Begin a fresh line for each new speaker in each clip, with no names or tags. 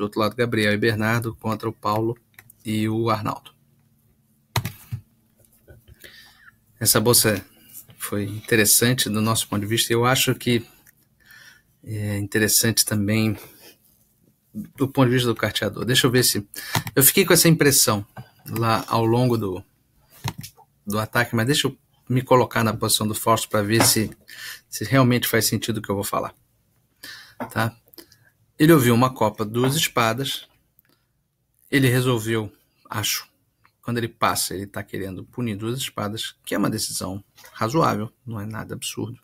Do outro lado, Gabriel e Bernardo contra o Paulo e o Arnaldo. Essa bolsa foi interessante do nosso ponto de vista. Eu acho que é interessante também do ponto de vista do carteador. Deixa eu ver se. Eu fiquei com essa impressão lá ao longo do, do ataque, mas deixa eu me colocar na posição do Fausto para ver se, se realmente faz sentido o que eu vou falar. Tá? Ele ouviu uma copa duas espadas. Ele resolveu, acho, quando ele passa, ele está querendo punir duas espadas, que é uma decisão razoável, não é nada absurdo.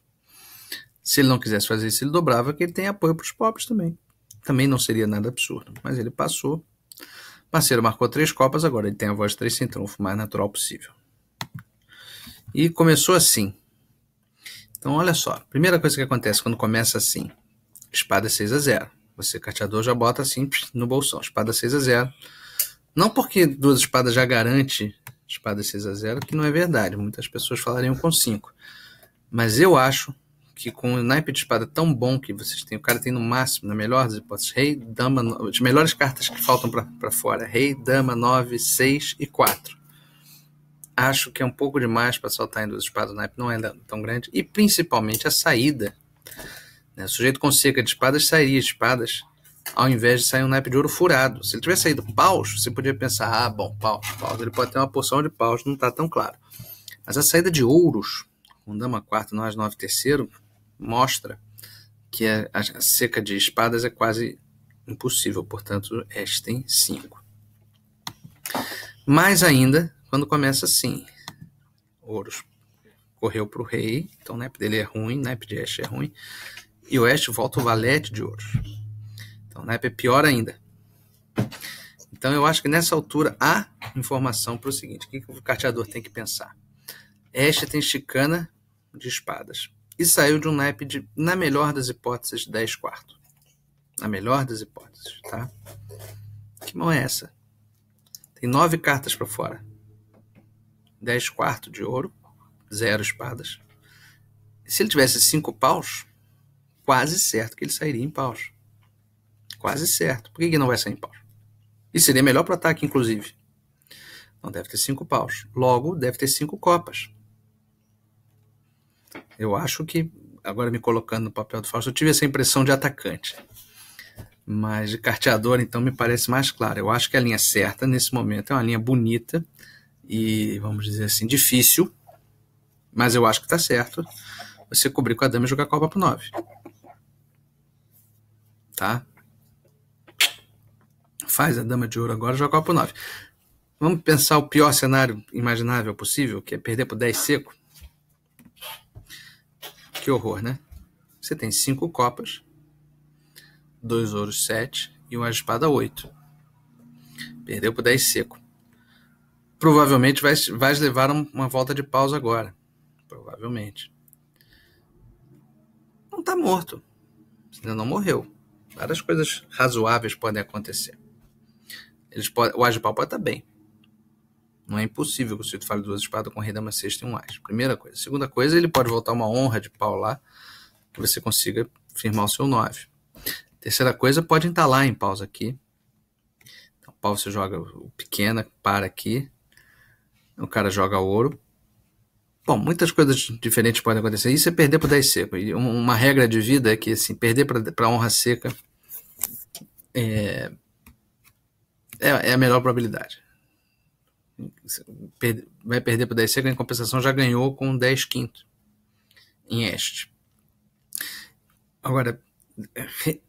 Se ele não quisesse fazer isso, ele dobrava, que ele tem apoio para os pobres também. Também não seria nada absurdo. Mas ele passou. parceiro marcou três copas, agora ele tem a voz três sem o mais natural possível. E começou assim. Então, olha só. Primeira coisa que acontece quando começa assim: espada 6 a 0. Você, carteador, já bota assim no bolsão. Espada 6 a 0. Não porque duas espadas já garante espada 6 a 0, que não é verdade. Muitas pessoas falariam com 5. Mas eu acho que com o naipe de espada tão bom que vocês têm, o cara tem no máximo, na melhor das hipóteses, rei, dama, as melhores cartas que faltam para fora, rei, dama, 9, 6 e 4. Acho que é um pouco demais para soltar em duas espadas, o naipe não é tão grande, e principalmente a saída né? O sujeito com cerca de espadas sairia de espadas, ao invés de sair um naipe de ouro furado. Se ele tivesse saído paus, você podia pensar, ah, bom, paus, paus, ele pode ter uma porção de paus, não está tão claro. Mas a saída de ouros, com dama quarta, nós nove terceiro, mostra que é, a, seca de espadas é quase impossível, portanto, este tem 5. Mais ainda, quando começa assim, ouros correu para o rei, então o naipe dele é ruim, naipe de este é ruim, e oeste volta o valete de ouro. Então, na né, época é pior ainda. Então, eu acho que nessa altura há informação para o seguinte: o que, o carteador tem que pensar? Este tem chicana de espadas e saiu de um naipe de, na melhor das hipóteses, 10 quartos. Na melhor das hipóteses, tá? Que mão é essa? Tem nove cartas para fora. 10 quartos de ouro, zero espadas. Se ele tivesse cinco paus, quase certo que ele sairia em paus. Quase certo. Por que, que não vai sair em paus? E seria melhor para o ataque, inclusive. Não deve ter cinco paus. Logo, deve ter cinco copas. Eu acho que, agora me colocando no papel do Fausto, eu tive essa impressão de atacante. Mas de carteador, então, me parece mais claro. Eu acho que a linha certa, nesse momento, é uma linha bonita e, vamos dizer assim, difícil. Mas eu acho que está certo você cobrir com a dama e jogar a copa para 9 tá? Faz a dama de ouro agora, joga pro 9. Vamos pensar o pior cenário imaginável possível, que é perder por 10 seco. Que horror, né? Você tem 5 copas, 2 ouros 7 e uma espada 8. Perdeu por 10 seco. Provavelmente vai, vai levar uma volta de pausa agora. Provavelmente. Não tá morto. Você ainda não morreu. Várias coisas razoáveis podem acontecer. Eles podem, o as de pau pode estar bem. Não é impossível que o Cito fale duas espadas com o rei dama sexta e um as. Primeira coisa. Segunda coisa, ele pode voltar uma honra de pau lá, que você consiga firmar o seu nove. Terceira coisa, pode entalar em paus aqui. Então, pau você joga o pequena, para aqui. O cara joga ouro. Bom, muitas coisas diferentes podem acontecer. Isso é perder para 10 seco. E uma regra de vida é que assim, perder para honra seca é, é, é, a melhor probabilidade. Vai perder para 10 seco, em compensação já ganhou com 10 quinto em este. Agora, re,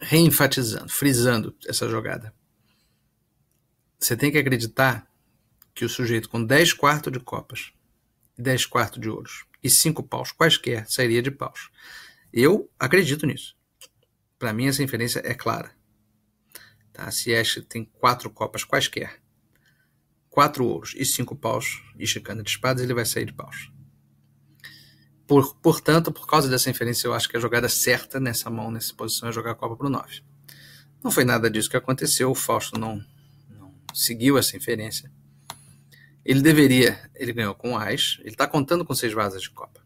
reenfatizando, frisando essa jogada. Você tem que acreditar que o sujeito com 10 quartos de copas, 10 quartos de ouros e 5 paus quaisquer sairia de paus. Eu acredito nisso. Para mim, essa inferência é clara. A Sieste tem quatro copas quaisquer. Quatro ouros e cinco paus e chicana de espadas, ele vai sair de paus. Por, portanto, por causa dessa inferência, eu acho que a jogada certa nessa mão, nessa posição, é jogar a copa para o 9. Não foi nada disso que aconteceu, o Fausto não, não seguiu essa inferência. Ele deveria, ele ganhou com o Ais, ele está contando com seis vasas de copa.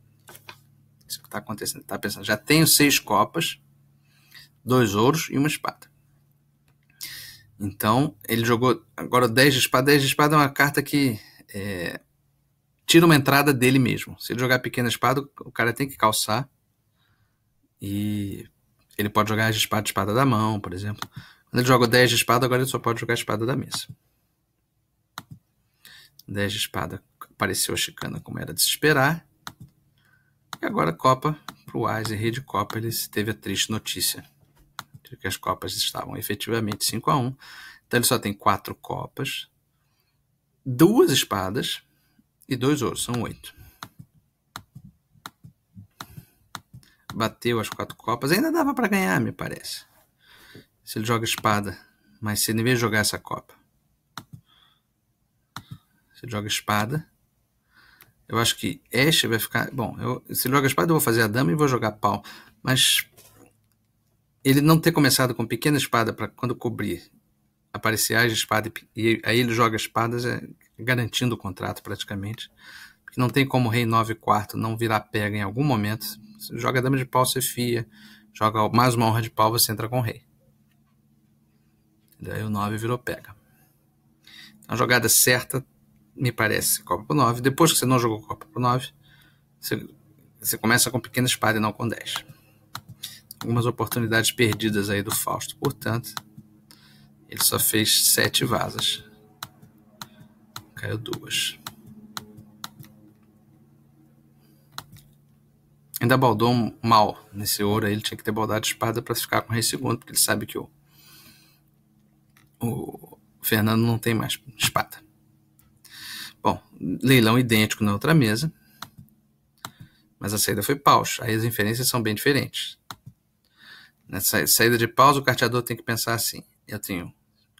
Isso que está acontecendo, está pensando, já tenho seis copas, dois ouros e uma espada. Então, ele jogou agora 10 de espada. 10 de espada é uma carta que é, tira uma entrada dele mesmo. Se ele jogar pequena espada, o cara tem que calçar. E ele pode jogar as espadas espada da mão, por exemplo. Quando ele joga 10 de espada, agora ele só pode jogar a espada da mesa. 10 de espada apareceu a chicana como era de se esperar. E agora Copa, para o e rede Copa, ele teve a triste notícia Inter, que as Copas estavam efetivamente 5 a 1 Então ele só tem quatro Copas, duas espadas e dois ouros, são oito. Bateu as quatro Copas, ainda dava para ganhar, me parece. Se ele joga espada, mas se ele vier jogar essa Copa. Se ele joga espada, eu acho que este vai ficar. Bom, eu, se ele joga espada, eu vou fazer a dama e vou jogar pau. Mas ele não ter começado com pequena espada para quando cobrir aparecer a espada e, aí ele joga espadas é, garantindo o contrato praticamente. Porque não tem como rei 9 e quarto não virar pega em algum momento. Você joga dama de pau, você fia. Joga mais uma honra de pau, você entra com rei. Daí o 9 virou pega. Então, a jogada certa, me parece, Copa por 9. Depois que você não jogou Copa por 9, você, você começa com pequena espada e não com 10 algumas oportunidades perdidas aí do Fausto. Portanto, ele só fez sete vazas. Caiu duas. Ainda baldou mal nesse ouro aí. Ele tinha que ter baldado espada para ficar com o rei segundo, porque ele sabe que o, o Fernando não tem mais espada. Bom, leilão idêntico na outra mesa, mas a saída foi paus. Aí as inferências são bem diferentes. Nessa né? saída de pausa, o carteador tem que pensar assim: eu tenho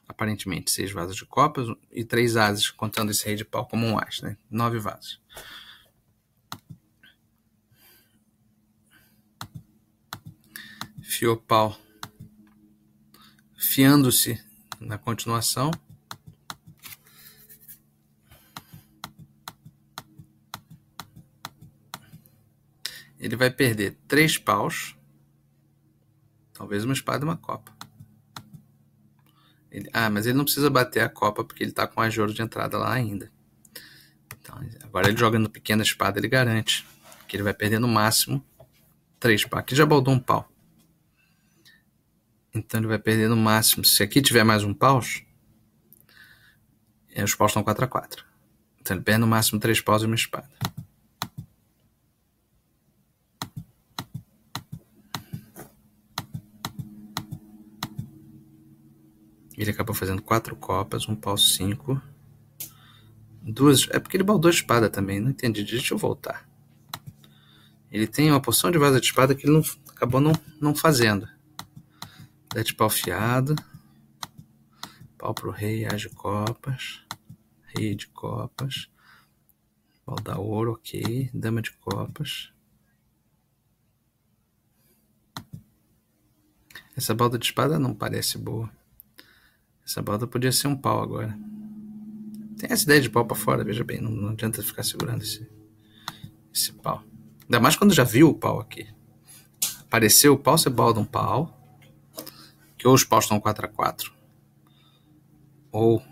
aparentemente seis vasos de copas e três asas, contando esse rei de pau como um as, né? Nove vasos. Fiou pau fiando-se na continuação. Ele vai perder três paus. Talvez uma espada e uma copa. Ele, ah, mas ele não precisa bater a copa porque ele tá com a joro de entrada lá ainda. Então, agora ele jogando pequena espada, ele garante que ele vai perder no máximo 3 pau. Aqui já baldou um pau. Então ele vai perder no máximo. Se aqui tiver mais um pau, é, os paus estão 4 a 4. Então ele perde no máximo 3 paus e uma espada. Ele acabou fazendo quatro copas, um pau cinco. Duas. É porque ele baldou a espada também, não entendi. Deixa eu voltar. Ele tem uma porção de vaza de espada que ele não, acabou não, não fazendo. De pau fiado. Pau pro rei, as de copas. Rei de copas. Baldar ouro, ok. Dama de copas. Essa balda de espada não parece boa. Essa balda podia ser um pau agora. Tem essa ideia de pau pra fora, veja bem. Não, não adianta ficar segurando esse, esse pau. Ainda mais quando já viu o pau aqui. Apareceu o pau, você balda um pau. Que ou os paus estão 4x4. Ou,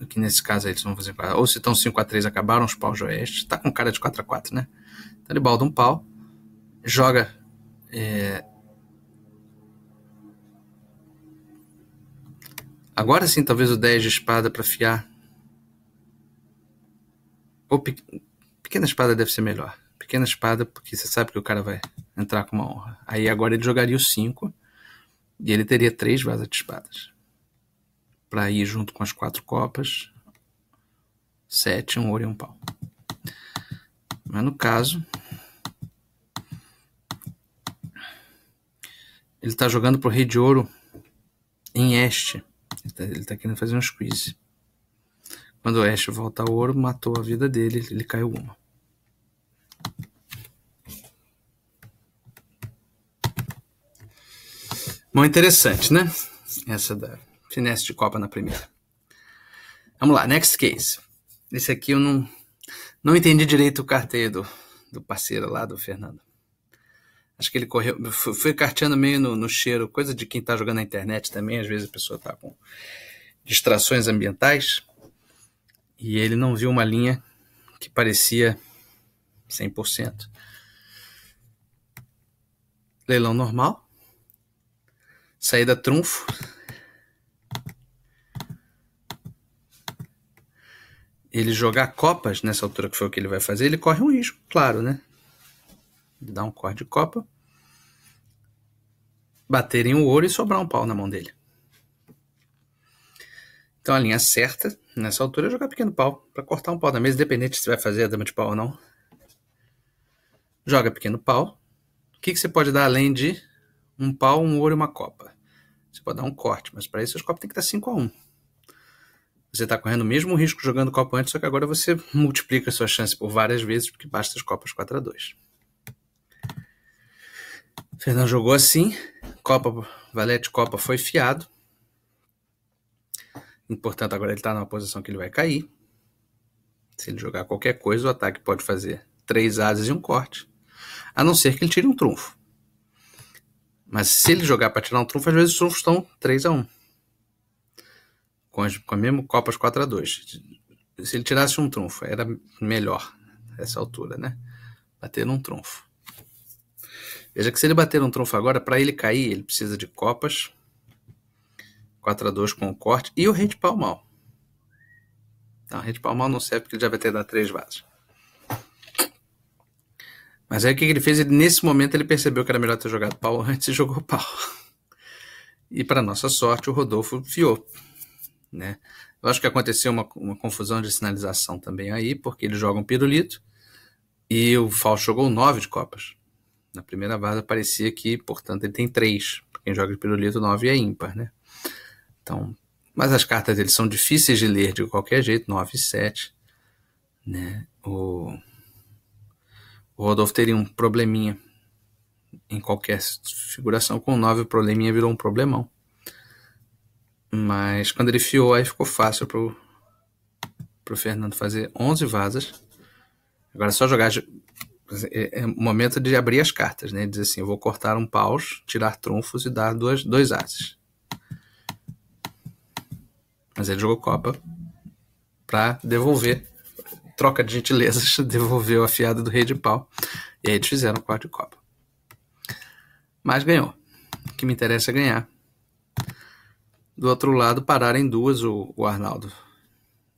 aqui nesse caso aí eles vão fazer 4 Ou se estão 5x3, acabaram os paus de oeste. Tá com cara de 4x4, né? Então ele balda um pau. Joga... É, Agora sim, talvez o 10 de espada para fiar. Ou pe... pequena espada deve ser melhor. Pequena espada, porque você sabe que o cara vai entrar com uma honra. Aí agora ele jogaria o 5 e ele teria três vasas de espadas. Para ir junto com as quatro copas, sete, um ouro e um pau. Mas no caso, ele está jogando para o rei de ouro em este. Ele tá, ele tá querendo fazer um squeeze. Quando Ash volta ao ouro, matou a vida dele, ele caiu uma. Bom, interessante, né? Essa da finesse de Copa na primeira. Vamos lá, next case. Esse aqui eu não, não entendi direito o carteiro do, do parceiro lá, do Fernando. Acho que ele correu, foi, carteando meio no, no, cheiro, coisa de quem está jogando na internet também. Às vezes a pessoa está com distrações ambientais. E ele não viu uma linha que parecia 100%. Leilão normal. Saída trunfo. Ele jogar copas nessa altura que foi o que ele vai fazer, ele corre um risco, claro, né? dar um corte de copa, baterem o ouro e sobrar um pau na mão dele. Então a linha certa nessa altura é jogar pequeno pau para cortar um pau da mesa, independente se vai fazer a dama de pau ou não. Joga pequeno pau. O que, que você pode dar além de um pau, um ouro e uma copa? Você pode dar um corte, mas para isso os copos tem que estar 5 a 1. Você está correndo o mesmo risco jogando copo antes, só que agora você multiplica a sua chance por várias vezes, porque basta as copas 4 a 2. Fernando jogou assim, Copa, Valete Copa foi fiado. Portanto, agora ele está numa posição que ele vai cair. Se ele jogar qualquer coisa, o ataque pode fazer três asas e um corte. A não ser que ele tire um trunfo. Mas se ele jogar para tirar um trunfo, às vezes os trunfos estão 3 a 1 Com, as, com a mesma Copas 4 a 2 Se ele tirasse um trunfo, era melhor essa altura, né? Bater num trunfo. Veja que se ele bater um trunfo agora, para ele cair, ele precisa de copas. 4 a 2 com o corte e o rei de pau mal. Então, rei de pau mal não serve porque ele já vai ter dado três vasos. Mas aí o que ele fez? Ele, nesse momento ele percebeu que era melhor ter jogado pau antes e jogou pau. E para nossa sorte, o Rodolfo fiou. Né? Eu acho que aconteceu uma, uma confusão de sinalização também aí, porque eles jogam pirulito e o Fausto jogou nove de copas. Na primeira vaza parecia que, portanto, ele tem três. Quem joga de pirulito, nove é ímpar, né? Então, mas as cartas dele são difíceis de ler de qualquer jeito, 9 e 7. Né? O, o Rodolfo teria um probleminha em qualquer figuração. Com 9, o probleminha virou um problemão. Mas quando ele fiou, aí ficou fácil pro, pro Fernando fazer 11 vazas. Agora é só jogar é o é momento de abrir as cartas, né? Diz assim, eu vou cortar um paus, tirar trunfos e dar duas, dois ases. Mas ele jogou copa para devolver, troca de gentilezas, devolveu a fiada do rei de pau. E aí eles fizeram quarto de copa. Mas ganhou. O que me interessa é ganhar. Do outro lado, em duas o, o Arnaldo.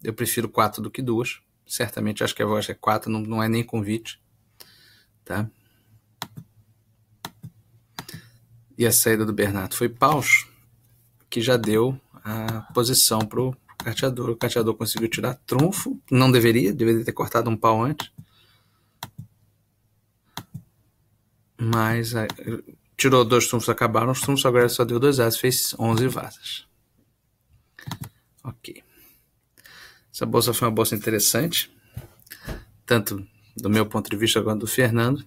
Eu prefiro quatro do que duas. Certamente acho que a voz é quatro, não, não é nem convite. Tá? E a saída do Bernardo foi Paus, que já deu a posição para o carteador. O carteador conseguiu tirar trunfo, não deveria, deveria ter cortado um pau antes. Mas a, é, tirou dois trunfos, acabaram os trunfos, agora só deu dois asas, fez 11 vasas. Ok. Essa bolsa foi uma bolsa interessante, tanto do meu ponto de vista agora do Fernando.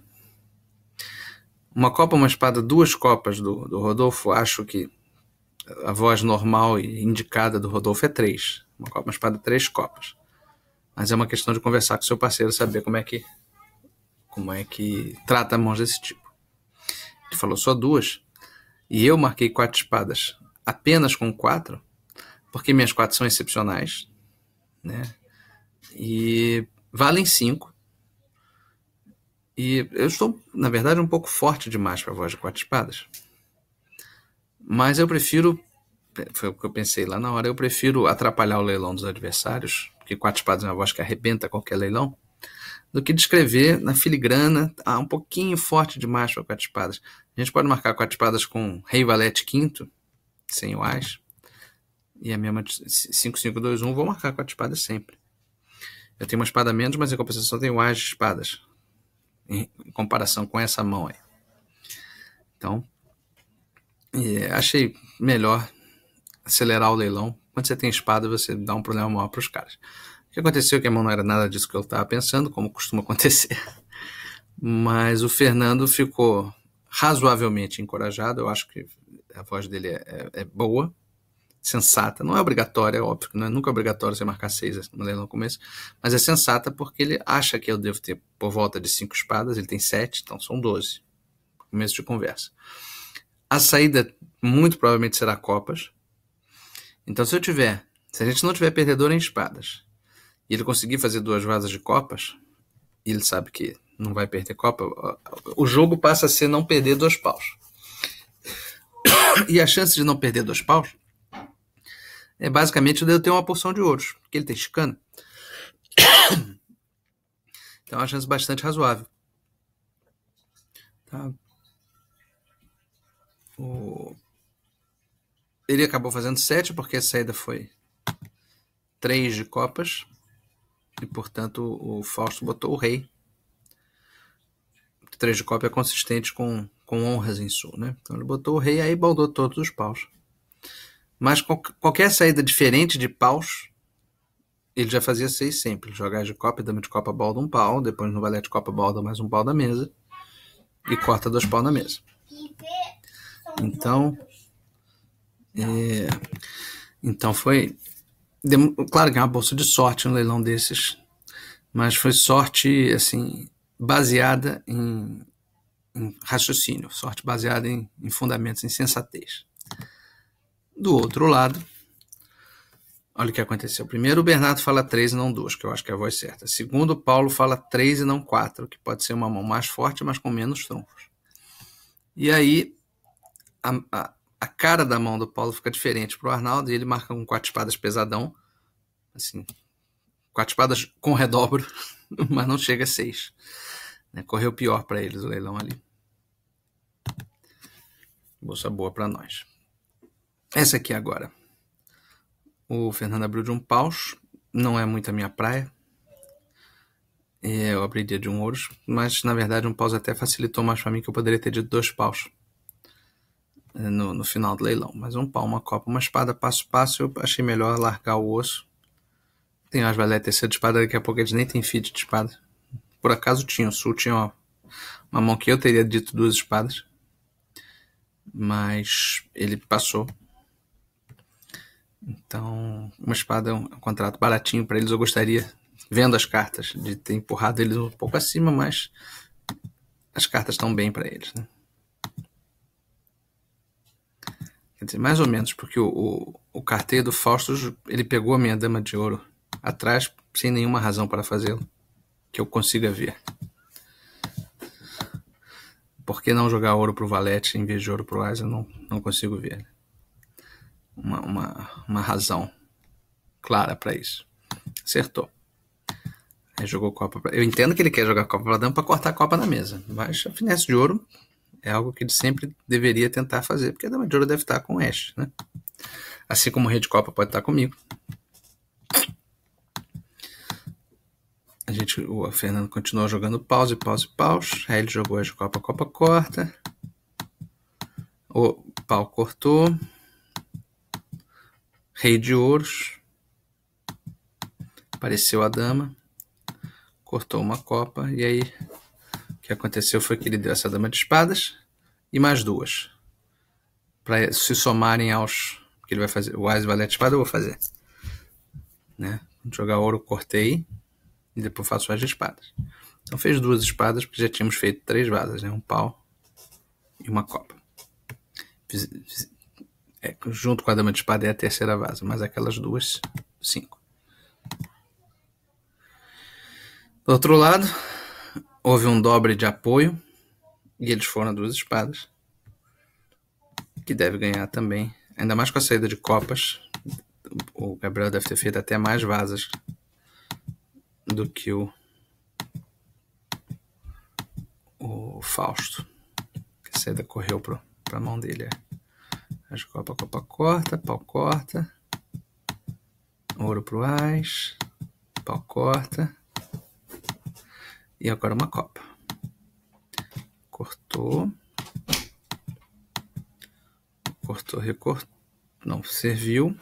Uma Copa, uma espada, duas Copas do, do Rodolfo, acho que a voz normal e indicada do Rodolfo é três. Uma Copa, uma espada, três Copas. Mas é uma questão de conversar com seu parceiro, saber como é que como é que trata mãos desse tipo. Ele falou só duas, e eu marquei quatro espadas apenas com quatro, porque minhas quatro são excepcionais, né? E valem cinco, e eu estou, na verdade, um pouco forte demais para a voz de quatro espadas. Mas eu prefiro, foi o que eu pensei lá na hora, eu prefiro atrapalhar o leilão dos adversários, porque quatro espadas é uma voz que arrebenta qualquer leilão, do que descrever na filigrana, ah, um pouquinho forte demais para quatro espadas. A gente pode marcar quatro espadas com rei valete quinto, sem o as, e a mesma 5, 5, 2, 1, vou marcar quatro espadas sempre. Eu tenho uma espada menos, mas em compensação tenho as espadas em, comparação com essa mão aí. Então, é, achei melhor acelerar o leilão. Quando você tem espada, você dá um problema maior para os caras. O que aconteceu é que a mão não era nada disso que eu estava pensando, como costuma acontecer. Mas o Fernando ficou razoavelmente encorajado. Eu acho que a voz dele é, é, é boa sensata. Não é obrigatória, é óbvio, não né? é nunca obrigatório você marcar seis mulher assim, no começo, mas é sensata porque ele acha que eu devo ter por volta de cinco espadas, ele tem sete, então são doze. Começo de conversa. A saída muito provavelmente será copas. Então, se eu tiver, se a gente não tiver perdedor em espadas, e ele conseguir fazer duas vasas de copas, e ele sabe que não vai perder copa, o jogo passa a ser não perder dois paus. E a chance de não perder dois paus é basicamente o dedo tem uma porção de outros porque ele tem tá chicana. Então acho é uma chance bastante razoável. Tá? O... Ele acabou fazendo 7 porque a saída foi 3 de copas. E, portanto, o Fausto botou o rei. 3 de copa é consistente com, com honras em sul, né? Então ele botou o rei aí baldou todos os paus. Mas qualquer saída diferente de paus, ele já fazia seis sempre. Jogar de copa, dama de copa, balda um pau. Depois no valete copa, balda mais um pau da mesa. E corta dois pau na mesa. Então. É, então foi. Claro, que é uma bolsa de sorte um leilão desses. Mas foi sorte, assim, baseada em, em raciocínio. Sorte baseada em, em fundamentos, em sensatez. Do outro lado, olha o que aconteceu. Primeiro, o Bernardo fala três e não duas, que eu acho que é a voz certa. Segundo, o Paulo fala três e não quatro, que pode ser uma mão mais forte, mas com menos trunfos. E aí, a, a, a cara da mão do Paulo fica diferente para o Arnaldo e ele marca com quatro espadas pesadão, assim, quatro espadas com redobro, mas não chega a seis. Né? Correu pior para eles o leilão ali. Bolsa boa para nós. Essa aqui agora. O Fernando abriu de um paus, não é muito a minha praia. Eu abriria de um ouros, mas na verdade um paus até facilitou mais para mim que eu poderia ter dito dois paus eh, no, no final do leilão. Mas um pau, uma copa, uma espada, passo a passo, eu achei melhor largar o osso. Tem as valete terceira de espada, daqui a pouco eles nem têm feed de espada. Por acaso tinha, o sul tinha uma, uma mão que eu teria dito duas espadas. Mas ele passou então, uma espada é um, é contrato baratinho para eles. Eu gostaria, vendo as cartas, de ter empurrado eles um pouco acima, mas as cartas estão bem para eles. Né? Quer dizer, mais ou menos, porque o, o, o carteiro do Faustus ele pegou a minha dama de ouro atrás sem nenhuma razão para fazê-lo, que eu consiga ver. Por que não jogar ouro pro Valete em vez de ouro pro Eu Não, não consigo ver. Né? uma, uma, uma razão clara para isso. Acertou. Aí jogou Copa. Pra... Eu entendo que ele quer jogar Copa Pradão para cortar a Copa na mesa, mas a finesse de ouro é algo que ele sempre deveria tentar fazer, porque a dama de ouro deve estar com o Ash, né? Assim como o rei de Copa pode estar comigo. A gente, o Fernando continuou jogando pause, pause, pause. Aí ele jogou a Copa, Copa corta. O pau cortou. Rei de ouros. Apareceu a dama. Cortou uma copa. E aí, o que aconteceu foi que ele deu essa dama de espadas e mais duas. Para se somarem aos. que ele vai fazer. O as valete espada eu vou fazer. Né? Jogar ouro, cortei. E depois faço as espadas. Então fez duas espadas, porque já tínhamos feito três vadas, né? Um pau e uma copa. É, junto com a dama de espada é a terceira vaza, mas aquelas duas, cinco. Do outro lado, houve um dobre de apoio e eles foram a duas espadas, que deve ganhar também. Ainda mais com a saída de copas, o Gabriel deve ter feito até mais vazas do que o, o Fausto. Que a saída correu para a mão dele. É. As copa, copa corta, pau corta. Ouro pro as. Pau corta. E agora uma copa. Cortou. Cortou, recortou. Não, serviu.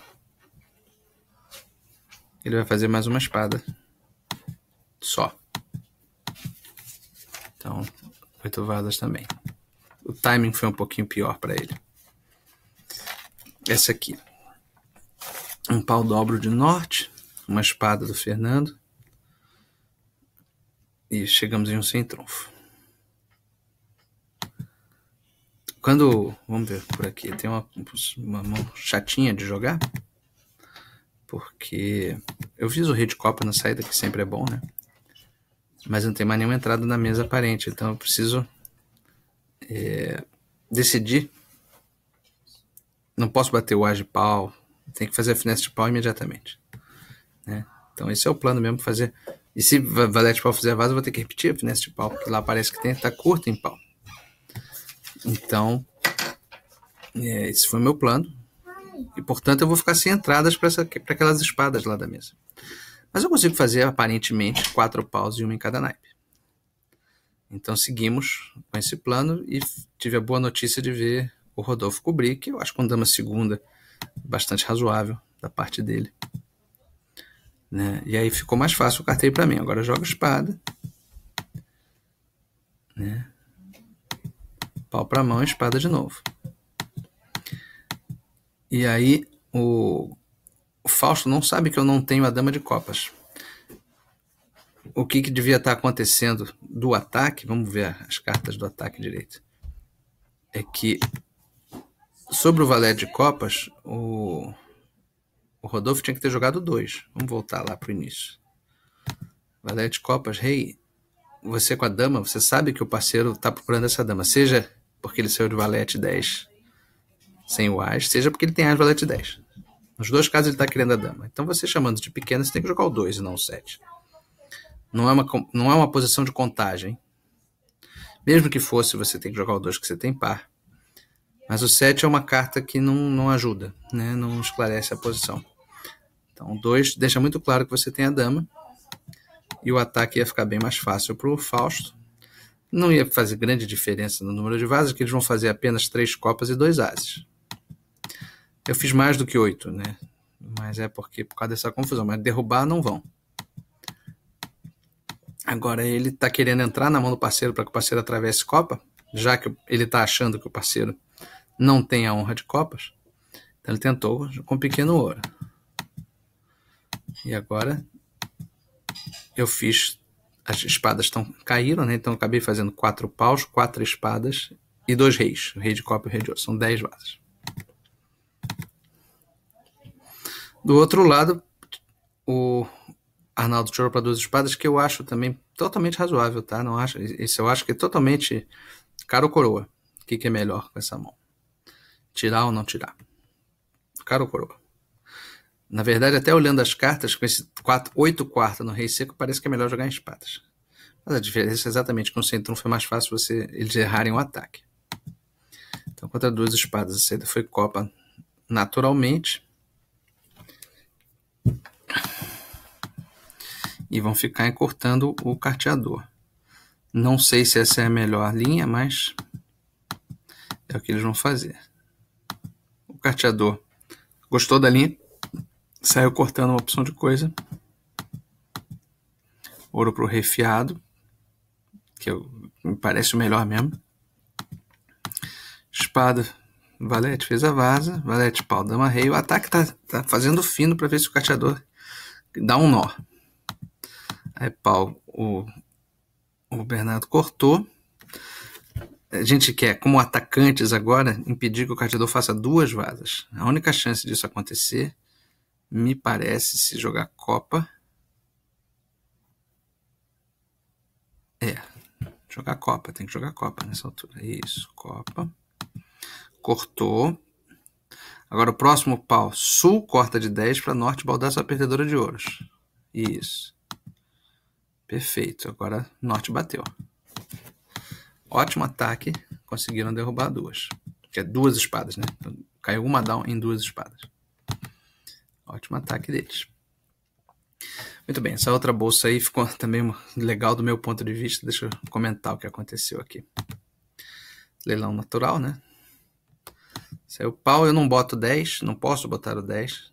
Ele vai fazer mais uma espada. Só. Então, oito vadas também. O timing foi um pouquinho pior para ele essa aqui. Um pau dobro de norte, uma espada do Fernando. E chegamos em um sem trunfo. Quando. Vamos ver por aqui. Tem uma, uma mão chatinha de jogar. Porque eu fiz o rei de copa na saída, que sempre é bom, né? Mas não tem mais nenhuma entrada na mesa aparente. Então eu preciso é, decidir não posso bater o ar de pau, tem que fazer a finesse de pau imediatamente. Né? Então esse é o plano mesmo, fazer. E se valete pau fizer vaso, eu vou ter que repetir a finesse de pau, porque lá parece que tem, tá curto em pau. Então, é, esse foi o meu plano. E portanto eu vou ficar sem entradas para aquelas espadas lá da mesa. Mas eu consigo fazer aparentemente quatro paus e uma em cada naipe. Então seguimos com esse plano e tive a boa notícia de ver o Rodolfo Kubrick, eu acho que é dama Segunda bastante razoável da parte dele. Né? E aí ficou mais fácil o carteiro para mim. Agora joga espada. Né? Pau para mão, espada de novo. E aí o, o Fausto não sabe que eu não tenho a dama de copas. O que, que devia estar acontecendo do ataque? Vamos ver as cartas do ataque direito. É que sobre o Valete de Copas, o, o Rodolfo tinha que ter jogado dois. Vamos voltar lá para o início. Valete de Copas, rei, você com a dama, você sabe que o parceiro está procurando essa dama, seja porque ele saiu de valete 10 sem o as, seja porque ele tem as valete 10. Nos dois casos ele está querendo a dama. Então você chamando de pequena, você tem que jogar o 2 e não o 7. Não é, uma, não é uma posição de contagem. Mesmo que fosse, você tem que jogar o 2 que você tem par. Mas o 7 é uma carta que não, não ajuda, né? não esclarece a posição. Então, 2 deixa muito claro que você tem a dama. E o ataque ia ficar bem mais fácil para o Fausto. Não ia fazer grande diferença no número de vasos, que eles vão fazer apenas três copas e dois ases. Eu fiz mais do que oito, né? Mas é porque por causa dessa confusão. Mas derrubar não vão. Agora ele está querendo entrar na mão do parceiro para que o parceiro atravesse copa, já que ele está achando que o parceiro não tem a honra de copas. Então ele tentou com pequeno ouro. E agora eu fiz as espadas estão caíram, né? Então acabei fazendo quatro paus, quatro espadas e dois reis, o rei de copa e o rei de ouro, são dez vasas. Do outro lado, o Arnaldo tirou para duas espadas que eu acho também totalmente razoável, tá? Não acho, isso eu acho que é totalmente caro coroa. O que, que é melhor com essa mão? Tirar ou não tirar? Cara ou coroa? Na verdade, até olhando as cartas, com esse 4, 8 quarta no rei seco, parece que é melhor jogar em espadas. Mas a diferença é exatamente que no centro foi mais fácil você, eles errarem o ataque. Então, contra duas espadas, a saída foi copa naturalmente. E vão ficar encurtando o carteador. Não sei se essa é a melhor linha, mas é o que eles vão fazer carteador. Gostou da linha? Saiu cortando uma opção de coisa. Ouro pro refiado, que eu, me parece o melhor mesmo. Espada, valete fez a vaza, valete pau, dama rei. O ataque tá, tá fazendo fino para ver se o carteador dá um nó. Aí pau, o, o Bernardo cortou a gente quer, como atacantes agora, impedir que o carteador faça duas vazas. A única chance disso acontecer, me parece, se jogar Copa. É, jogar Copa, tem que jogar Copa nessa altura. Isso, Copa. Cortou. Agora o próximo pau, Sul corta de 10 para Norte, sua perdedora de ouros. Isso. Perfeito, agora Norte bateu. Ótimo ataque. Conseguiram derrubar duas. Que é duas espadas, né? Então, caiu uma down em duas espadas. Ótimo ataque deles. Muito bem, essa outra bolsa aí ficou também legal do meu ponto de vista. Deixa eu comentar o que aconteceu aqui. Leilão natural, né? Saiu pau, eu não boto 10, não posso botar o 10,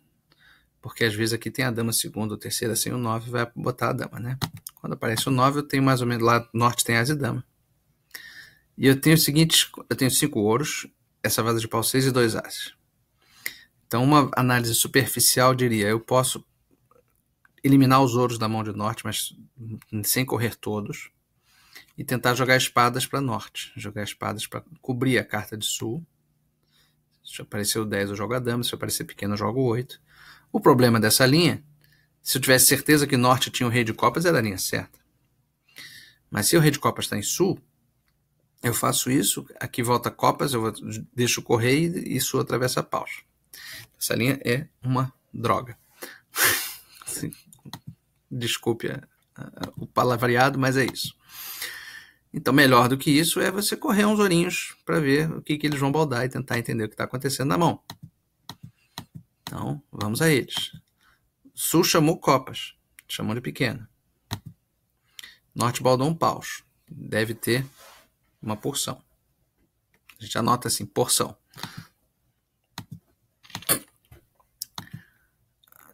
porque às vezes aqui tem a dama segunda ou terceira, assim o 9 vai botar a dama, né? Quando aparece o 9, eu tenho mais ou menos lá, norte tem as e dama. E eu tenho os seguintes, eu tenho cinco ouros, essa vaza de pau 6 e dois ases. Então, uma análise superficial diria, eu posso eliminar os ouros da mão de norte, mas sem correr todos, e tentar jogar espadas para norte, jogar espadas para cobrir a carta de sul. Se aparecer o 10, eu jogo a dama, se aparecer pequeno, eu jogo o 8. O problema dessa linha, se eu tivesse certeza que norte tinha o rei de copas, era a linha certa. Mas se o rei de copas está em sul, eu faço isso, aqui volta copas, eu deixo correr e isso atravessa paus. Essa linha é uma droga. Desculpe a, a, o palavreado, mas é isso. Então, melhor do que isso é você correr uns olhinhos para ver o que, que eles vão baldar e tentar entender o que está acontecendo na mão. Então, vamos a eles. Sul chamou copas, chamou de pequena. Norte baldou um paus. Deve ter uma porção. A gente anota assim, porção.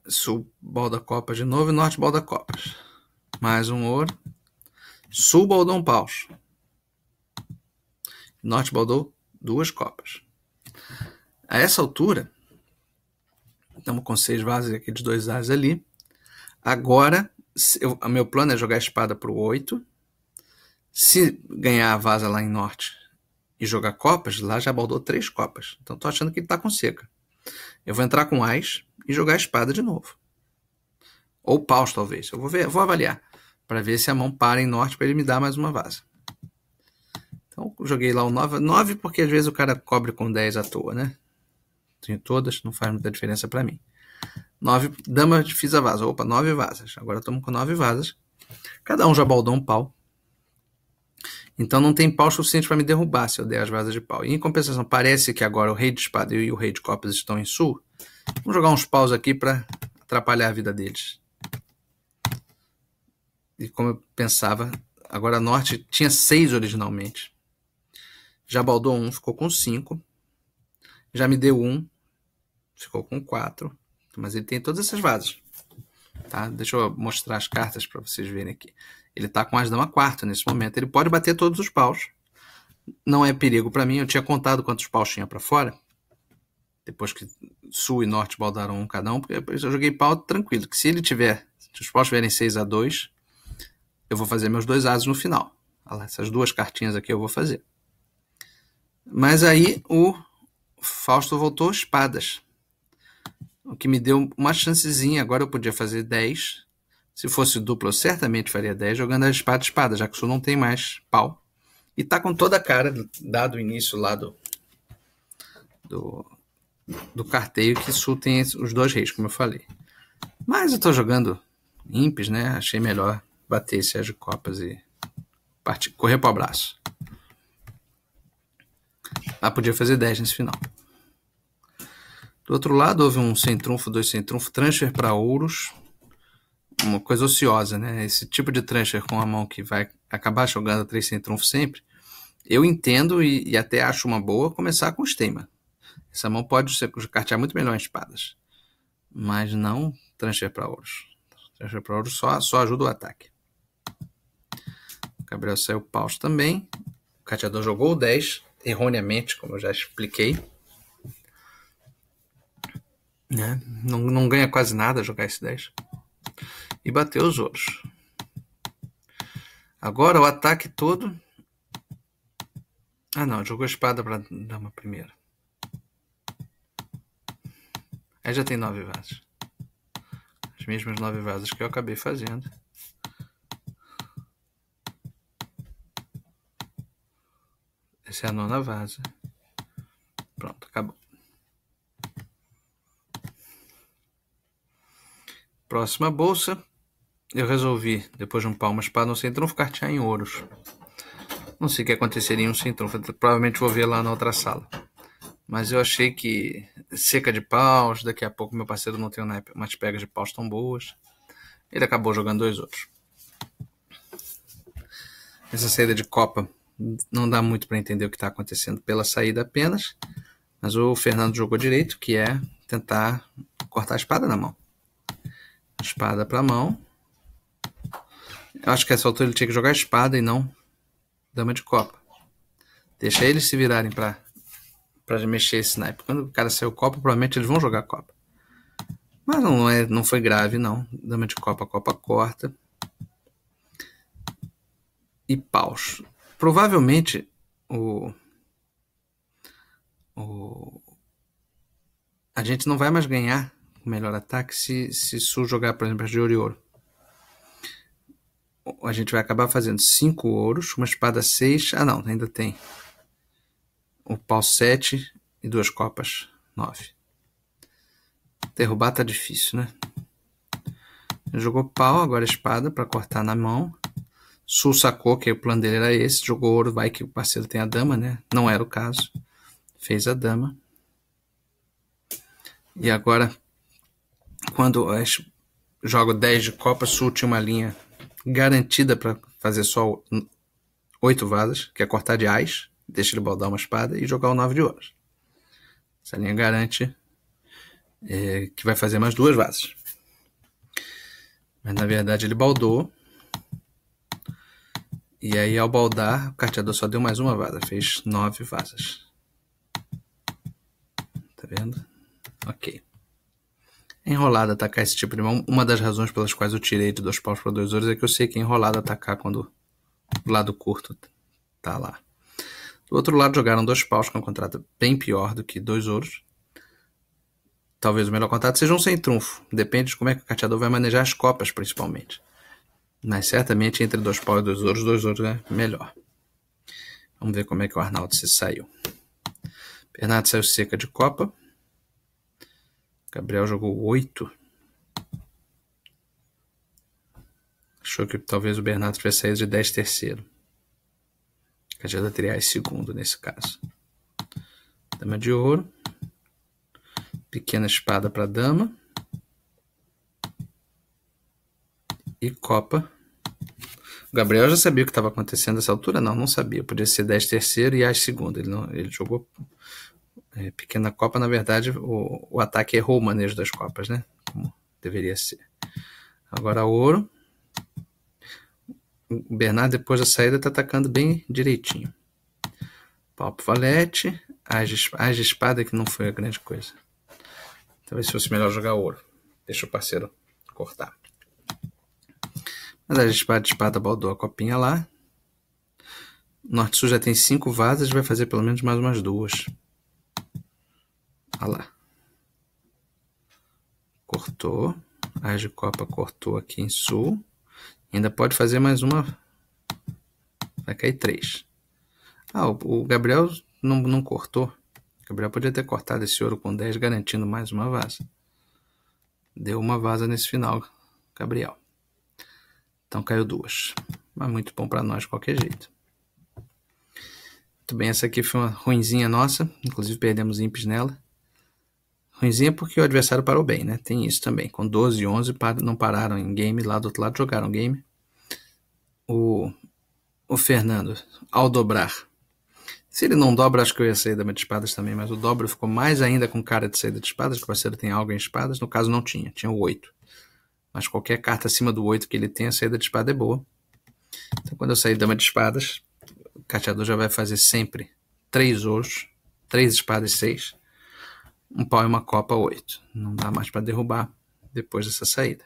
Sul balda copas de novo e norte balda copas. Mais um ouro. Sul baldão paus. Norte baldou duas copas. A essa altura, estamos com seis vasos aqui de dois ases ali. Agora, eu, meu plano é jogar a espada para o oito se ganhar a vaza lá em Norte e jogar Copas, lá já baldou três Copas. Então tô achando que ele tá com seca. Eu vou entrar com as e jogar a espada de novo. Ou paus, talvez. Eu vou ver, vou avaliar. para ver se a mão para em norte para ele me dar mais uma vaza. Então joguei lá o 9. 9 porque às vezes o cara cobre com 10 à toa, né? Tenho todas, não faz muita diferença para mim. 9, dama fiz a vaza. Opa, 9 vazas. Agora estamos com 9 vazas. Cada um já baldou um pau. Então não tem pau suficiente para me derrubar se eu der as vasas de pau. E em compensação, parece que agora o rei de espada e o rei de copas estão em sul. Vamos jogar uns paus aqui para atrapalhar a vida deles. E como eu pensava, agora norte tinha seis originalmente. Já baldou um, ficou com cinco. Já me deu um, ficou com quatro. Mas ele tem todas essas vasas. Tá? Deixa eu mostrar as cartas para vocês verem aqui. Ele está com as dama quarta nesse momento. Ele pode bater todos os paus. Não é perigo para mim. Eu tinha contado quantos paus tinha para fora. Depois que sul e norte baldaram um cada um, porque eu joguei pau tranquilo. Que se ele tiver, se os paus tiverem 6 a 2, eu vou fazer meus dois asos no final. Lá, essas duas cartinhas aqui eu vou fazer. Mas aí o Fausto voltou espadas. O que me deu uma chancezinha. Agora eu podia fazer 10 se fosse dupla, eu certamente faria 10 jogando a espada espada, já que o Sul não tem mais pau. E tá com toda a cara, dado o início lá do, do, do carteio, que Sul tem os dois reis, como eu falei. Mas eu tô jogando ímpes, né? Achei melhor bater esse Sérgio Copas e partir, correr pro abraço. Ah, podia fazer 10 nesse final. Do outro lado, houve um sem trunfo, dois sem trunfo, transfer para ouros uma coisa ociosa, né? Esse tipo de trancher com a mão que vai acabar jogando a 3 sem trunfo sempre, eu entendo e, e, até acho uma boa começar com Steinman. Essa mão pode ser cartear muito melhor em espadas, mas não trancher para ouros. Trancher para ouros só, só ajuda o ataque. O Gabriel saiu paus também. O carteador jogou o 10, erroneamente, como eu já expliquei. Né? Não, não ganha quase nada jogar esse 10 e bateu os outros. Agora o ataque todo. Ah, não, jogou a espada para uma primeira. Aí já tem nove vasos. As mesmas nove vasos que eu acabei fazendo. Essa é a nona vaza. Pronto, acabou. Próxima bolsa. Eu resolvi, depois de um pau, uma espada, um centrão, ficar em ouros. Não sei o que aconteceria em um centrão, provavelmente vou ver lá na outra sala. Mas eu achei que seca de paus, daqui a pouco meu parceiro não tem umas pegas de paus tão boas. Ele acabou jogando dois outros. Essa saída de Copa não dá muito para entender o que está acontecendo pela saída apenas, mas o Fernando jogou direito, que é tentar cortar a espada na mão. Espada para a mão, Acho que essa é altura ele tinha que jogar espada e não dama de copa. Deixa eles se virarem pra, pra mexer esse naipe. Quando o cara saiu copa, provavelmente eles vão jogar copa. Mas não, é, não foi grave, não. Dama de copa, copa corta. E paus. Provavelmente o, o a gente não vai mais ganhar o melhor ataque se, se Sul jogar, por exemplo, as de ouro e ouro a gente vai acabar fazendo cinco ouros, uma espada seis. Ah, não, ainda tem. O pau sete e duas copas nove. Derrubar tá difícil, né? Jogou pau, agora espada para cortar na mão. Sul sacou que o plano dele era esse. Jogou ouro, vai que o parceiro tem a dama, né? Não era o caso. Fez a dama. E agora, quando joga 10 de copa, Sul tinha uma linha garantida para fazer só oito vadas, que é cortar de ás, deixa ele baldar uma espada e jogar o nove de ouros. Essa linha garante é, que vai fazer mais duas vasas. Mas na verdade ele baldou. E aí ao baldar, o carteador só deu mais uma vada, fez nove vasas. Tá vendo? Ok enrolado atacar esse tipo de mão. Uma das razões pelas quais eu tirei de dois paus para dois ouros é que eu sei que é enrolado atacar quando o lado curto tá lá. Do outro lado jogaram dois paus com um contrato bem pior do que dois ouros. Talvez o melhor contrato seja um sem trunfo. Depende de como é que o carteador vai manejar as copas, principalmente. Mas certamente entre dois paus e dois ouros, dois ouros é melhor. Vamos ver como é que o Arnaldo se saiu. Bernardo saiu seca de copa. Gabriel jogou 8. Achou que talvez o Bernardo tivesse saído de 10 terceiro. Cajada Triais segundo nesse caso. Dama de ouro. Pequena espada para dama. E copa. O Gabriel já sabia o que estava acontecendo nessa altura? Não, não sabia. Podia ser 10 terceiro e as segundo. Ele, não, ele jogou é, pequena Copa, na verdade, o, o ataque errou o manejo das Copas, né? Como deveria ser. Agora ouro. O Bernardo, depois da saída, está atacando bem direitinho. Pau pro valete. Age de, espada, que não foi a grande coisa. Talvez então, fosse melhor jogar ouro. Deixa o parceiro cortar. Mas a espada, de espada baldou a copinha lá. Norte-Sul já tem cinco vasas, vai fazer pelo menos mais umas duas. Olha lá. Cortou. A de copa cortou aqui em sul. Ainda pode fazer mais uma. Vai cair três. Ah, o Gabriel não, não cortou. O Gabriel podia ter cortado esse ouro com 10, garantindo mais uma vaza. Deu uma vaza nesse final, Gabriel. Então caiu duas. Mas muito bom para nós de qualquer jeito. Muito bem, essa aqui foi uma ruinzinha nossa. Inclusive perdemos imps nela ruinzinha é porque o adversário parou bem, né? Tem isso também. Com 12 e 11 não pararam em game, lá do outro lado jogaram game. O, o Fernando, ao dobrar. Se ele não dobra, acho que eu ia sair da de espadas também, mas o dobro ficou mais ainda com cara de saída de espadas, que o parceiro tem algo em espadas. No caso, não tinha, tinha o 8. Mas qualquer carta acima do 8 que ele tem, a saída de espada é boa. Então, quando eu sair dama de espadas, o cateador já vai fazer sempre três ouros, três espadas e seis. Um pau e uma copa, oito. Não dá mais para derrubar depois dessa saída.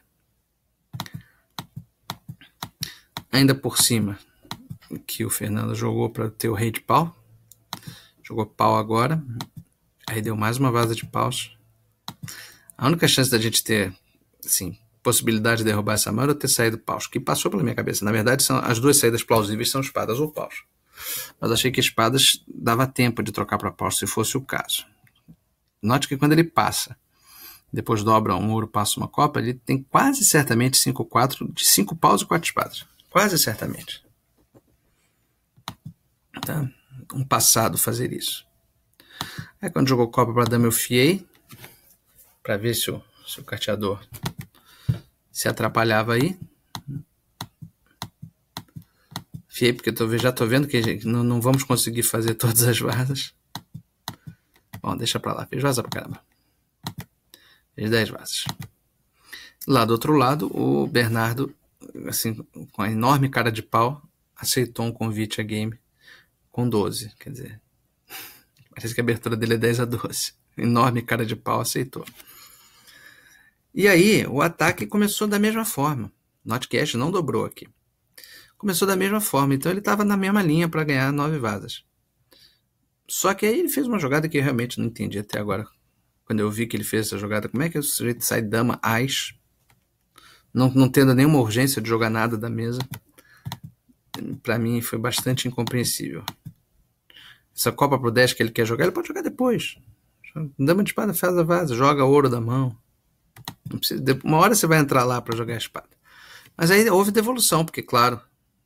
Ainda por cima, que o Fernando jogou para ter o rei de pau. Jogou pau agora. Aí deu mais uma vaza de paus. A única chance da gente ter, assim, possibilidade de derrubar essa mão era ter saído paus, que passou pela minha cabeça. Na verdade, são as duas saídas plausíveis são espadas ou paus. Mas achei que espadas dava tempo de trocar para paus se fosse o caso. Note que quando ele passa, depois dobra um ouro, passa uma copa, ele tem quase certamente 5 quatro, de 5 paus e 4 espadas. Quase certamente. Tá? Um passado fazer isso. Aí quando jogou copa para dama eu fiei, para ver se o, se o carteador se atrapalhava aí. Fiei porque tô, já estou vendo que não, não vamos conseguir fazer todas as varas. Bom, deixa pra lá. Fez vaza pra caramba. Fez 10 vazas. Lá do outro lado, o Bernardo, assim, com a enorme cara de pau, aceitou um convite a game com 12. Quer dizer, parece que a abertura dele é 10 a 12. Enorme cara de pau aceitou. E aí, o ataque começou da mesma forma. Notcast não dobrou aqui. Começou da mesma forma, então ele estava na mesma linha para ganhar nove vadas. Só que aí ele fez uma jogada que eu realmente não entendi até agora. Quando eu vi que ele fez essa jogada, como é que o sujeito sai dama as, não, não tendo nenhuma urgência de jogar nada da mesa? Para mim foi bastante incompreensível. Essa copa pro 10 que ele quer jogar, ele pode jogar depois. Dama de espada faz a vaza, joga ouro da mão. Precisa, uma hora você vai entrar lá para jogar a espada. Mas aí houve devolução, porque, claro,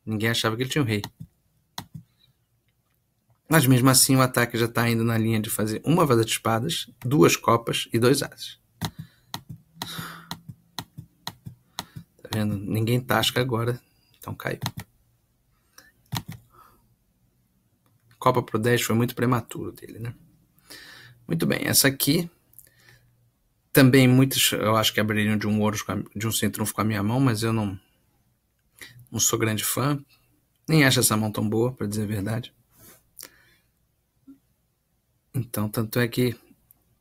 ninguém achava que ele tinha um rei. Mas mesmo assim o ataque já está indo na linha de fazer uma vaza de espadas, duas copas e dois ases. Tá vendo? Ninguém tasca agora, então caiu. Copa pro 10 foi muito prematuro dele, né? Muito bem, essa aqui também muitos, eu acho que abririam de um ouro de um sem com a minha mão, mas eu não não sou grande fã, nem acho essa mão tão boa, para dizer a verdade. Então, tanto é que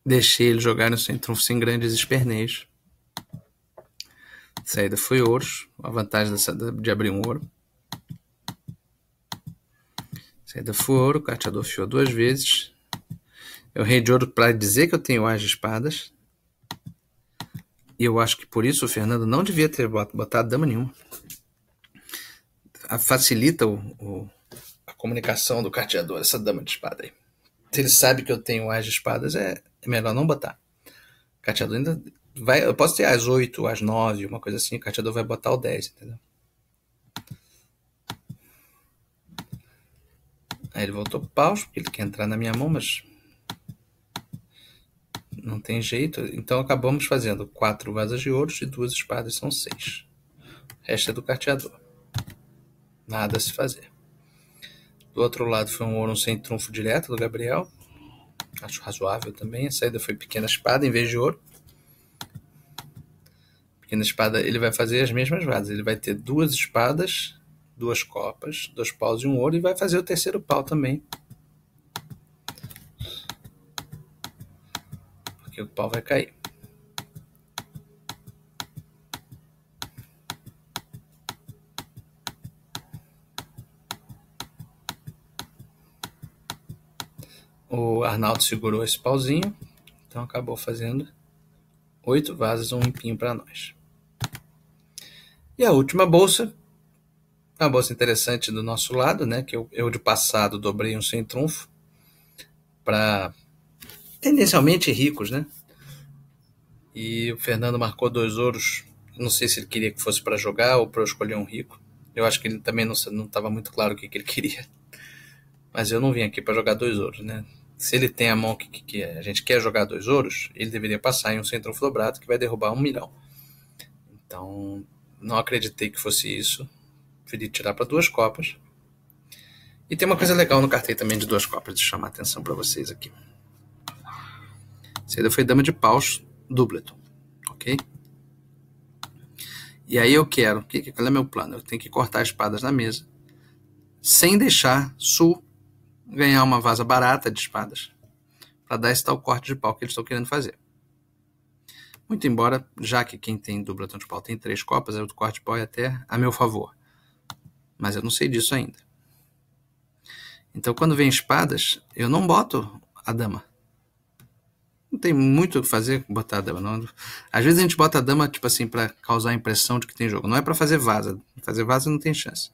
deixei ele jogar no centro sem grandes esperneios. Saída foi ouro, a vantagem dessa, de abrir um ouro. Saída foi ouro, o carteador fiou duas vezes. Eu rei de ouro para dizer que eu tenho as de espadas. E eu acho que por isso o Fernando não devia ter botado dama nenhuma. A facilita o, o, a comunicação do carteador, essa dama de espada aí se ele sabe que eu tenho as espadas, é, melhor não botar. O cateador ainda vai. Eu posso ter as 8, as 9, uma coisa assim, o cateador vai botar o 10, entendeu? Aí ele voltou paus, porque ele quer entrar na minha mão, mas não tem jeito. Então acabamos fazendo quatro vasas de ouro e duas espadas, são seis. O resto é do carteador. Nada a se fazer. Do outro lado foi um ouro sem trunfo direto do Gabriel. Acho razoável também. A saída foi pequena espada em vez de ouro. Pequena espada, ele vai fazer as mesmas vadas. Ele vai ter duas espadas, duas copas, dois paus e um ouro. E vai fazer o terceiro pau também. Porque o pau vai cair. O Arnaldo segurou esse pauzinho, então acabou fazendo oito vasos, um limpinho para nós. E a última bolsa, uma bolsa interessante do nosso lado, né? Que eu, eu de passado dobrei um sem trunfo para tendencialmente ricos, né? E o Fernando marcou dois ouros. Não sei se ele queria que fosse para jogar ou para escolher um rico. Eu acho que ele também não estava muito claro o que, que ele queria. Mas eu não vim aqui para jogar dois ouros, né? se ele tem a mão que, que, que, a gente quer jogar dois ouros, ele deveria passar em um centro dobrado que vai derrubar um milhão. Então, não acreditei que fosse isso. Preferi tirar para duas copas. E tem uma coisa legal no cartel também de duas copas de chamar a atenção para vocês aqui. Cedo foi dama de paus, Dubleton, ok? E aí eu quero, que, qual é meu plano? Eu tenho que cortar espadas na mesa, sem deixar sul ganhar uma vaza barata de espadas para dar esse tal corte de pau que eles estão querendo fazer. Muito embora, já que quem tem dublatão de pau tem três copas, é o corte de pau é até a meu favor. Mas eu não sei disso ainda. Então, quando vem espadas, eu não boto a dama. Não tem muito o que fazer botar a dama. Não. Às vezes a gente bota a dama, tipo assim, para causar a impressão de que tem jogo. Não é para fazer vaza. Fazer vaza não tem chance.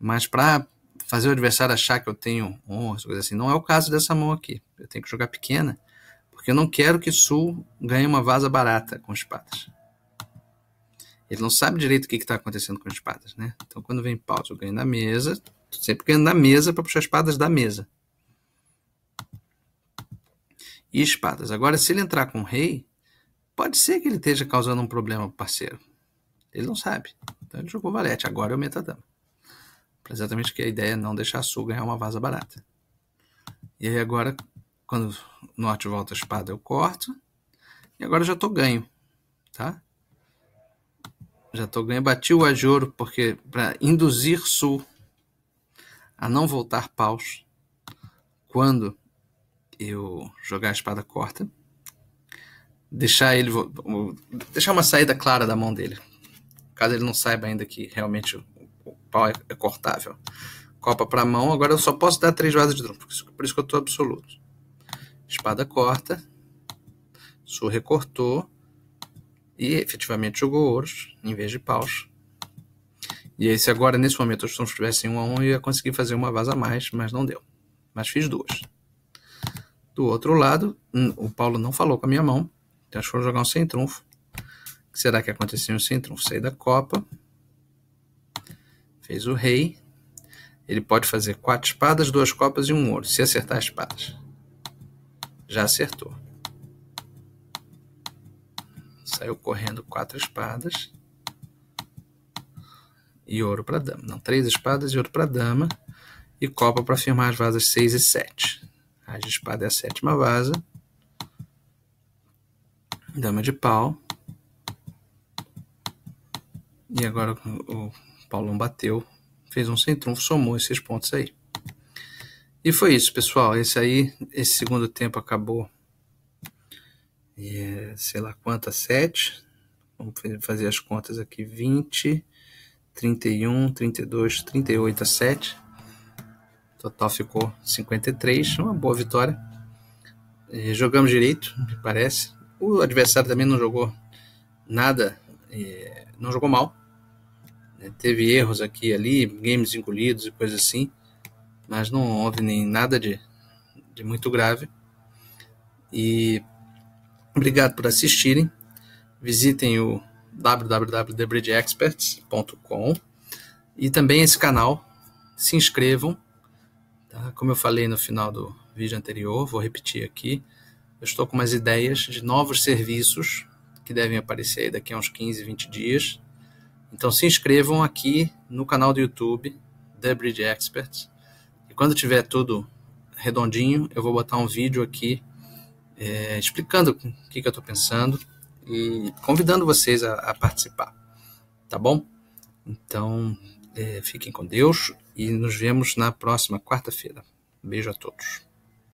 Mas para fazer o adversário achar que eu tenho honra, coisa assim. Não é o caso dessa mão aqui. Eu tenho que jogar pequena, porque eu não quero que Sul ganhe uma vaza barata com espadas. Ele não sabe direito o que está acontecendo com as espadas, né? Então, quando vem pausa, eu ganho na mesa. Sempre ganho na mesa para puxar espadas da mesa. E espadas. Agora, se ele entrar com rei, pode ser que ele esteja causando um problema para o parceiro. Ele não sabe. Então, ele jogou valete. Agora eu é meto a dama. Exatamente que a ideia é não deixar a Sul ganhar uma vaza barata. E aí agora, quando o norte volta a espada, eu corto. E agora já estou ganho, tá? Já estou ganho. Bati o ajouro porque para induzir Sul a não voltar paus quando eu jogar a espada corta, deixar ele deixar uma saída clara da mão dele, caso ele não saiba ainda que realmente pau é, é cortável. Copa para mão, agora eu só posso dar três vasos de trunfo, por isso, que eu estou absoluto. Espada corta, Su recortou e efetivamente jogou ouros em vez de paus. E aí, se agora nesse momento os trunfos estivessem um a um, eu ia conseguir fazer uma vaza a mais, mas não deu. Mas fiz duas. Do outro lado, o Paulo não falou com a minha mão, então eles foram jogar um sem trunfo. O que será que aconteceu um sem trunfo? Saí da Copa, Fez o rei. Ele pode fazer quatro espadas, duas copas e um ouro, se acertar as espadas. Já acertou. Saiu correndo quatro espadas e ouro para dama. Não, três espadas e ouro para dama e copa para firmar as vasas 6 e 7. A de espada é a sétima vaza. Dama de pau. E agora o Paulão bateu, fez um centrão, somou esses pontos aí. E foi isso, pessoal. Esse aí, esse segundo tempo acabou. E é, sei lá quantas, sete. Vamos fazer as contas aqui: 20, 31, 32, 38 a 7. Total ficou 53. Uma boa vitória. E é, jogamos direito, me parece. O adversário também não jogou nada, é, não jogou mal. É, teve erros aqui e ali, games engolidos e coisas assim, mas não houve nem nada de, de muito grave. E obrigado por assistirem. Visitem o www.thebridgeexperts.com e também esse canal. Se inscrevam. Tá? Como eu falei no final do vídeo anterior, vou repetir aqui. Eu estou com umas ideias de novos serviços que devem aparecer daqui a uns 15, 20 dias. Então se inscrevam aqui no canal do YouTube The Bridge Experts. E quando tiver tudo redondinho, eu vou botar um vídeo aqui é, explicando o que, que eu estou pensando e convidando vocês a, a, participar, tá bom? Então é, fiquem com Deus e nos vemos na próxima quarta-feira. Beijo a todos.